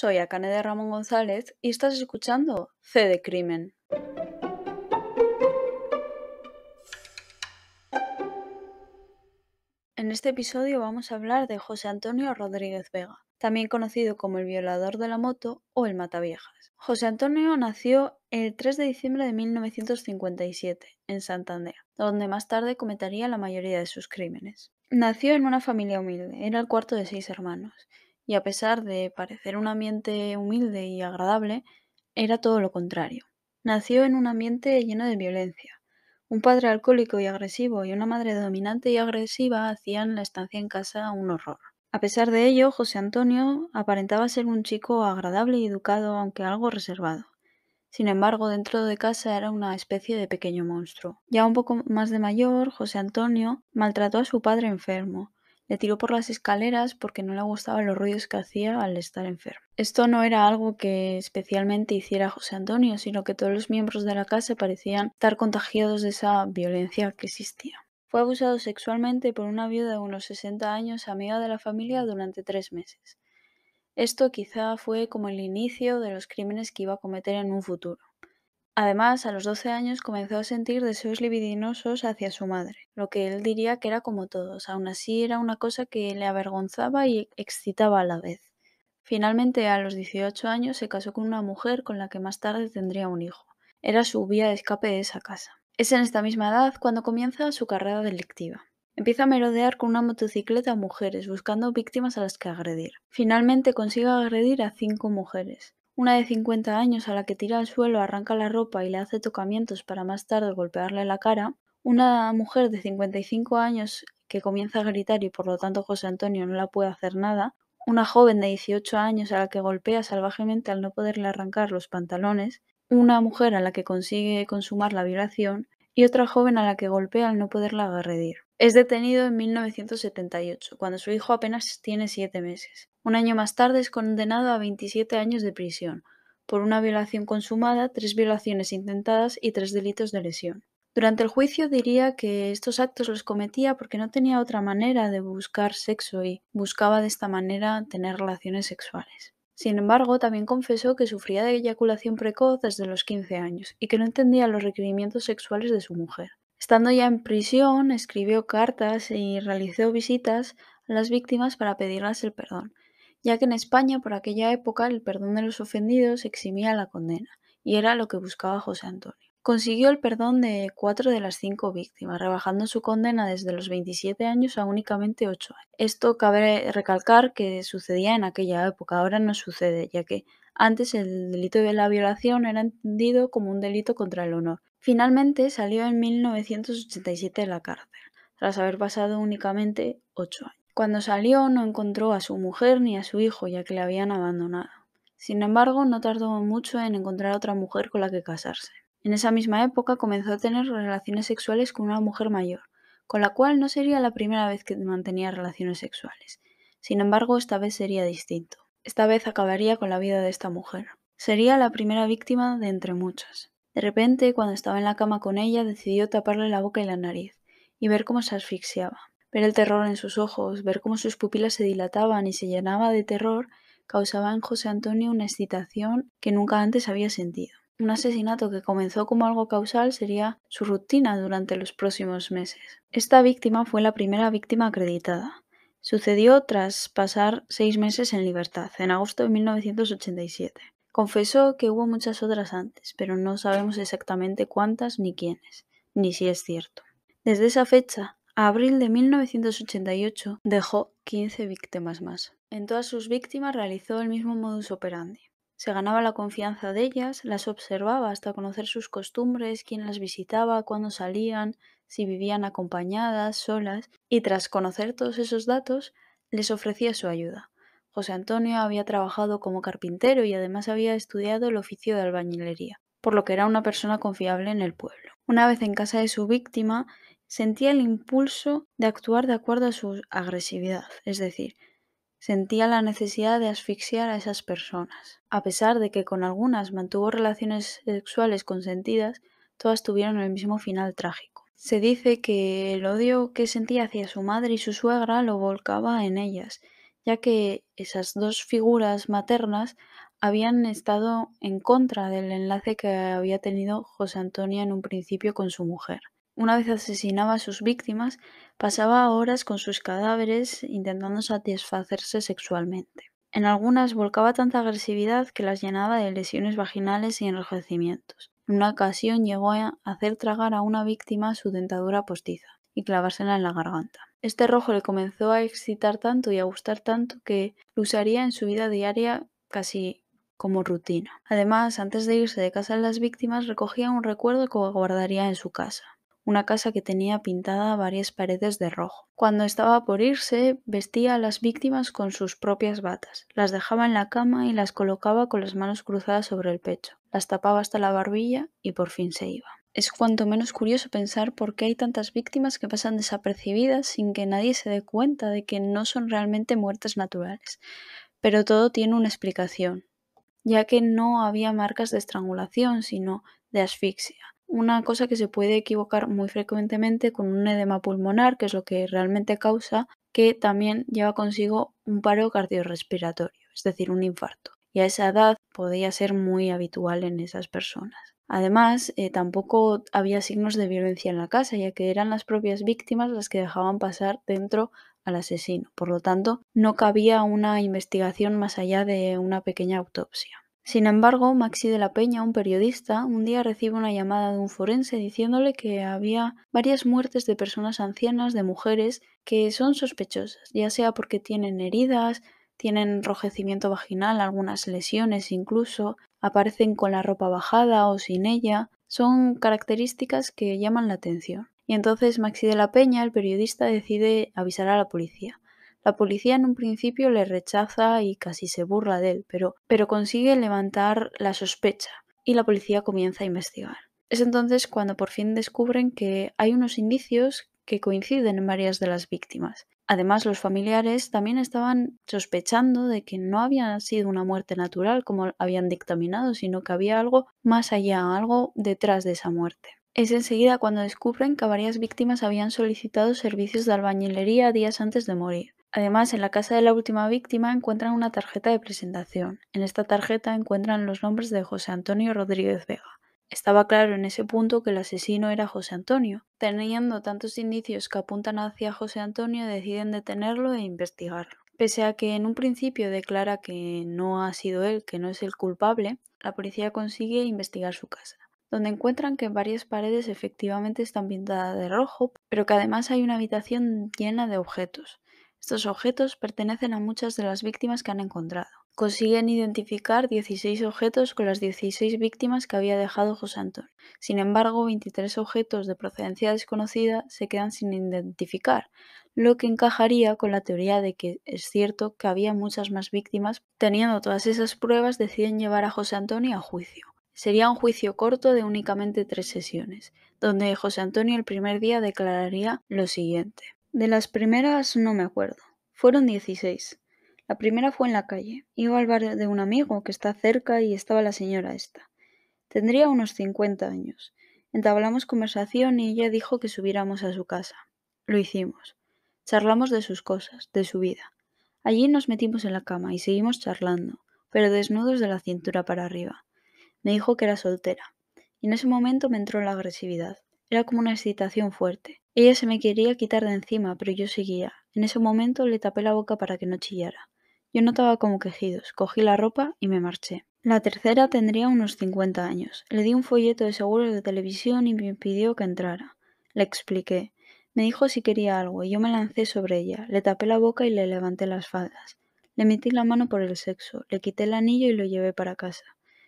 Soy Akane de Ramón González y estás escuchando C de Crimen. En este episodio vamos a hablar de José Antonio Rodríguez Vega, también conocido como el violador de la moto o el mataviejas. José Antonio nació el 3 de diciembre de 1957 en Santander, donde más tarde cometería la mayoría de sus crímenes. Nació en una familia humilde, era el cuarto de seis hermanos y a pesar de parecer un ambiente humilde y agradable, era todo lo contrario. Nació en un ambiente lleno de violencia. Un padre alcohólico y agresivo y una madre dominante y agresiva hacían la estancia en casa un horror. A pesar de ello, José Antonio aparentaba ser un chico agradable y educado, aunque algo reservado. Sin embargo, dentro de casa era una especie de pequeño monstruo. Ya un poco más de mayor, José Antonio maltrató a su padre enfermo, le tiró por las escaleras porque no le gustaban los ruidos que hacía al estar enfermo. Esto no era algo que especialmente hiciera José Antonio, sino que todos los miembros de la casa parecían estar contagiados de esa violencia que existía. Fue abusado sexualmente por una viuda de unos 60 años, amiga de la familia, durante tres meses. Esto quizá fue como el inicio de los crímenes que iba a cometer en un futuro. Además, a los 12 años comenzó a sentir deseos libidinosos hacia su madre, lo que él diría que era como todos, aún así era una cosa que le avergonzaba y excitaba a la vez. Finalmente, a los 18 años, se casó con una mujer con la que más tarde tendría un hijo. Era su vía de escape de esa casa. Es en esta misma edad cuando comienza su carrera delictiva. Empieza a merodear con una motocicleta a mujeres, buscando víctimas a las que agredir. Finalmente consigue agredir a cinco mujeres. Una de 50 años a la que tira al suelo, arranca la ropa y le hace tocamientos para más tarde golpearle la cara. Una mujer de 55 años que comienza a gritar y por lo tanto José Antonio no la puede hacer nada. Una joven de 18 años a la que golpea salvajemente al no poderle arrancar los pantalones. Una mujer a la que consigue consumar la violación. Y otra joven a la que golpea al no poderla agredir. Es detenido en 1978, cuando su hijo apenas tiene siete meses. Un año más tarde es condenado a 27 años de prisión por una violación consumada, tres violaciones intentadas y tres delitos de lesión. Durante el juicio diría que estos actos los cometía porque no tenía otra manera de buscar sexo y buscaba de esta manera tener relaciones sexuales. Sin embargo, también confesó que sufría de eyaculación precoz desde los 15 años y que no entendía los requerimientos sexuales de su mujer. Estando ya en prisión, escribió cartas y realizó visitas a las víctimas para pedirlas el perdón, ya que en España por aquella época el perdón de los ofendidos eximía la condena, y era lo que buscaba José Antonio. Consiguió el perdón de cuatro de las cinco víctimas, rebajando su condena desde los 27 años a únicamente ocho. años. Esto cabe recalcar que sucedía en aquella época, ahora no sucede, ya que antes el delito de la violación era entendido como un delito contra el honor, Finalmente salió en 1987 de la cárcel, tras haber pasado únicamente ocho años. Cuando salió no encontró a su mujer ni a su hijo, ya que le habían abandonado. Sin embargo, no tardó mucho en encontrar a otra mujer con la que casarse. En esa misma época comenzó a tener relaciones sexuales con una mujer mayor, con la cual no sería la primera vez que mantenía relaciones sexuales. Sin embargo, esta vez sería distinto. Esta vez acabaría con la vida de esta mujer. Sería la primera víctima de entre muchas. De repente, cuando estaba en la cama con ella, decidió taparle la boca y la nariz, y ver cómo se asfixiaba. Ver el terror en sus ojos, ver cómo sus pupilas se dilataban y se llenaba de terror, causaba en José Antonio una excitación que nunca antes había sentido. Un asesinato que comenzó como algo causal sería su rutina durante los próximos meses. Esta víctima fue la primera víctima acreditada. Sucedió tras pasar seis meses en libertad, en agosto de 1987. Confesó que hubo muchas otras antes, pero no sabemos exactamente cuántas ni quiénes, ni si es cierto. Desde esa fecha, a abril de 1988, dejó 15 víctimas más. En todas sus víctimas realizó el mismo modus operandi. Se ganaba la confianza de ellas, las observaba hasta conocer sus costumbres, quién las visitaba, cuándo salían, si vivían acompañadas, solas, y tras conocer todos esos datos, les ofrecía su ayuda José Antonio había trabajado como carpintero y además había estudiado el oficio de albañilería, por lo que era una persona confiable en el pueblo. Una vez en casa de su víctima, sentía el impulso de actuar de acuerdo a su agresividad, es decir, sentía la necesidad de asfixiar a esas personas. A pesar de que con algunas mantuvo relaciones sexuales consentidas, todas tuvieron el mismo final trágico. Se dice que el odio que sentía hacia su madre y su suegra lo volcaba en ellas, ya que esas dos figuras maternas habían estado en contra del enlace que había tenido José Antonio en un principio con su mujer. Una vez asesinaba a sus víctimas, pasaba horas con sus cadáveres intentando satisfacerse sexualmente. En algunas volcaba tanta agresividad que las llenaba de lesiones vaginales y enrojecimientos. En una ocasión llegó a hacer tragar a una víctima su dentadura postiza y clavársela en la garganta. Este rojo le comenzó a excitar tanto y a gustar tanto que lo usaría en su vida diaria casi como rutina. Además, antes de irse de casa a las víctimas, recogía un recuerdo que guardaría en su casa, una casa que tenía pintada varias paredes de rojo. Cuando estaba por irse, vestía a las víctimas con sus propias batas, las dejaba en la cama y las colocaba con las manos cruzadas sobre el pecho, las tapaba hasta la barbilla y por fin se iba. Es cuanto menos curioso pensar por qué hay tantas víctimas que pasan desapercibidas sin que nadie se dé cuenta de que no son realmente muertes naturales. Pero todo tiene una explicación, ya que no había marcas de estrangulación, sino de asfixia. Una cosa que se puede equivocar muy frecuentemente con un edema pulmonar, que es lo que realmente causa, que también lleva consigo un paro cardiorrespiratorio, es decir, un infarto. Y a esa edad podía ser muy habitual en esas personas. Además, eh, tampoco había signos de violencia en la casa, ya que eran las propias víctimas las que dejaban pasar dentro al asesino. Por lo tanto, no cabía una investigación más allá de una pequeña autopsia. Sin embargo, Maxi de la Peña, un periodista, un día recibe una llamada de un forense diciéndole que había varias muertes de personas ancianas, de mujeres, que son sospechosas, ya sea porque tienen heridas, tienen enrojecimiento vaginal, algunas lesiones incluso, aparecen con la ropa bajada o sin ella, son características que llaman la atención. Y entonces Maxi de la Peña, el periodista, decide avisar a la policía. La policía en un principio le rechaza y casi se burla de él, pero, pero consigue levantar la sospecha y la policía comienza a investigar. Es entonces cuando por fin descubren que hay unos indicios que coinciden en varias de las víctimas Además, los familiares también estaban sospechando de que no había sido una muerte natural como habían dictaminado, sino que había algo más allá, algo detrás de esa muerte. Es enseguida cuando descubren que varias víctimas habían solicitado servicios de albañilería días antes de morir. Además, en la casa de la última víctima encuentran una tarjeta de presentación. En esta tarjeta encuentran los nombres de José Antonio Rodríguez Vega. Estaba claro en ese punto que el asesino era José Antonio. Teniendo tantos indicios que apuntan hacia José Antonio, deciden detenerlo e investigarlo. Pese a que en un principio declara que no ha sido él, que no es el culpable, la policía consigue investigar su casa, donde encuentran que varias paredes efectivamente están pintadas de rojo, pero que además hay una habitación llena de objetos. Estos objetos pertenecen a muchas de las víctimas que han encontrado. Consiguen identificar 16 objetos con las 16 víctimas que había dejado José Antonio. Sin embargo, 23 objetos de procedencia desconocida se quedan sin identificar, lo que encajaría con la teoría de que es cierto que había muchas más víctimas. Teniendo todas esas pruebas, deciden llevar a José Antonio a juicio. Sería un juicio corto de únicamente tres sesiones, donde José Antonio el primer día declararía lo siguiente. De las primeras no me acuerdo. Fueron 16. La primera fue en la calle. Iba al bar de un amigo que está cerca y estaba la señora esta. Tendría unos 50 años. Entablamos conversación y ella dijo que subiéramos a su casa. Lo hicimos. Charlamos de sus cosas, de su vida. Allí nos metimos en la cama y seguimos charlando, pero desnudos de la cintura para arriba. Me dijo que era soltera. Y en ese momento me entró la agresividad. Era como una excitación fuerte. Ella se me quería quitar de encima, pero yo seguía. En ese momento le tapé la boca para que no chillara. Yo notaba como quejidos, cogí la ropa y me marché. La tercera tendría unos 50 años. Le di un folleto de seguros de televisión y me pidió que entrara. Le expliqué. Me dijo si quería algo y yo me lancé sobre ella. Le tapé la boca y le levanté las faldas. Le metí la mano por el sexo, le quité el anillo y lo llevé para casa.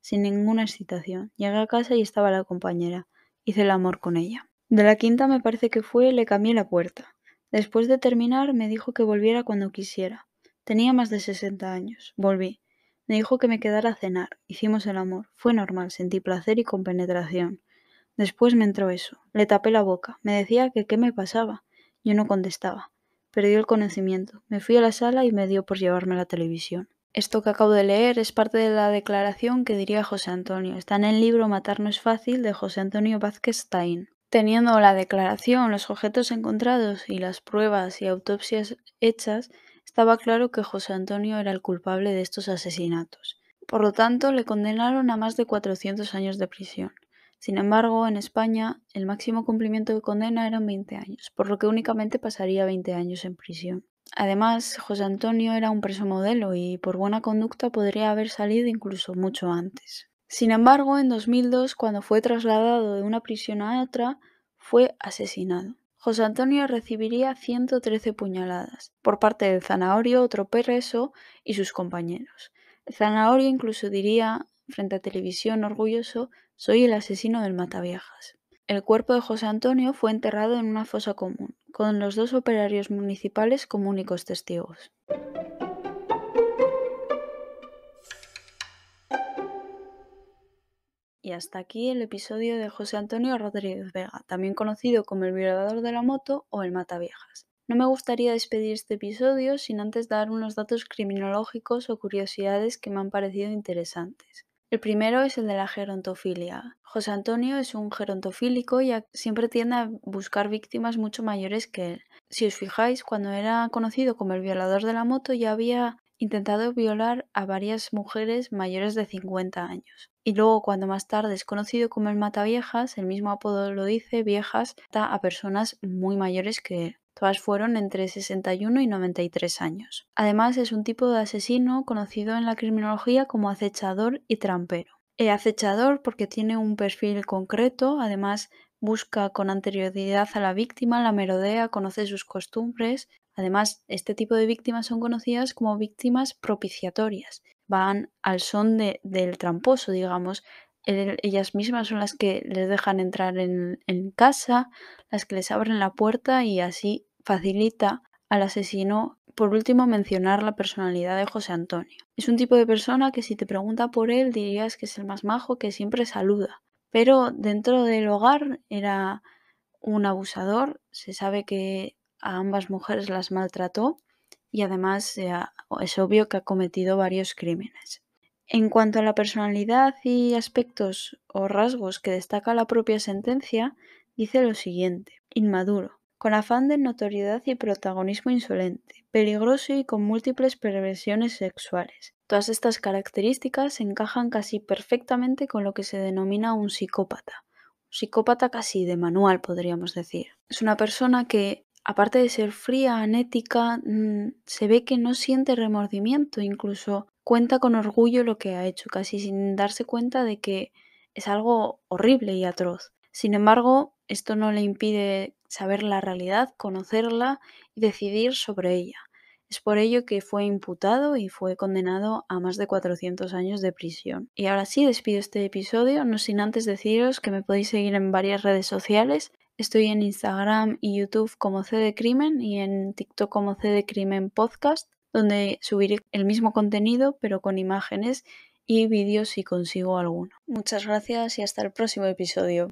Sin ninguna excitación. Llegué a casa y estaba la compañera. Hice el amor con ella. De la quinta me parece que fue, le cambié la puerta. Después de terminar me dijo que volviera cuando quisiera. Tenía más de 60 años. Volví. Me dijo que me quedara a cenar. Hicimos el amor. Fue normal, sentí placer y compenetración. Después me entró eso. Le tapé la boca. Me decía que qué me pasaba. Yo no contestaba. Perdió el conocimiento. Me fui a la sala y me dio por llevarme la televisión. Esto que acabo de leer es parte de la declaración que diría José Antonio. Está en el libro Matar no es fácil de José Antonio Vázquez Stein. Teniendo la declaración, los objetos encontrados y las pruebas y autopsias hechas, estaba claro que José Antonio era el culpable de estos asesinatos. Por lo tanto, le condenaron a más de 400 años de prisión. Sin embargo, en España, el máximo cumplimiento de condena eran 20 años, por lo que únicamente pasaría 20 años en prisión. Además, José Antonio era un preso modelo y por buena conducta podría haber salido incluso mucho antes. Sin embargo, en 2002, cuando fue trasladado de una prisión a otra, fue asesinado. José Antonio recibiría 113 puñaladas por parte del Zanahorio, otro perreso y sus compañeros. El Zanahorio incluso diría, frente a televisión orgulloso, soy el asesino del Mataviejas. El cuerpo de José Antonio fue enterrado en una fosa común, con los dos operarios municipales como únicos testigos. Y hasta aquí el episodio de José Antonio Rodríguez Vega, también conocido como el violador de la moto o el mataviejas. No me gustaría despedir este episodio sin antes dar unos datos criminológicos o curiosidades que me han parecido interesantes. El primero es el de la gerontofilia. José Antonio es un gerontofílico y siempre tiende a buscar víctimas mucho mayores que él. Si os fijáis, cuando era conocido como el violador de la moto ya había intentado violar a varias mujeres mayores de 50 años. Y luego, cuando más tarde es conocido como el Mataviejas, el mismo apodo lo dice, viejas, a personas muy mayores que él. Todas fueron entre 61 y 93 años. Además, es un tipo de asesino conocido en la criminología como acechador y trampero. El acechador porque tiene un perfil concreto, además busca con anterioridad a la víctima, la merodea, conoce sus costumbres Además, este tipo de víctimas son conocidas como víctimas propiciatorias. Van al son del tramposo, digamos. ellas mismas son las que les dejan entrar en, en casa, las que les abren la puerta y así facilita al asesino por último, mencionar la personalidad de José Antonio. Es un tipo de persona que si te pregunta por él dirías que es el más majo, que siempre saluda. Pero dentro del hogar era un abusador, se sabe que a ambas mujeres las maltrató y además es obvio que ha cometido varios crímenes. En cuanto a la personalidad y aspectos o rasgos que destaca la propia sentencia, dice lo siguiente, inmaduro, con afán de notoriedad y protagonismo insolente, peligroso y con múltiples perversiones sexuales. Todas estas características encajan casi perfectamente con lo que se denomina un psicópata, Un psicópata casi de manual, podríamos decir. Es una persona que aparte de ser fría, anética, mm, se ve que no siente remordimiento, incluso cuenta con orgullo lo que ha hecho, casi sin darse cuenta de que es algo horrible y atroz. Sin embargo, esto no le impide saber la realidad, conocerla y decidir sobre ella. Es por ello que fue imputado y fue condenado a más de 400 años de prisión. Y ahora sí, despido este episodio, no sin antes deciros que me podéis seguir en varias redes sociales Estoy en Instagram y YouTube como C de Crimen y en TikTok como C de Crimen Podcast, donde subiré el mismo contenido pero con imágenes y vídeos si consigo alguno. Muchas gracias y hasta el próximo episodio.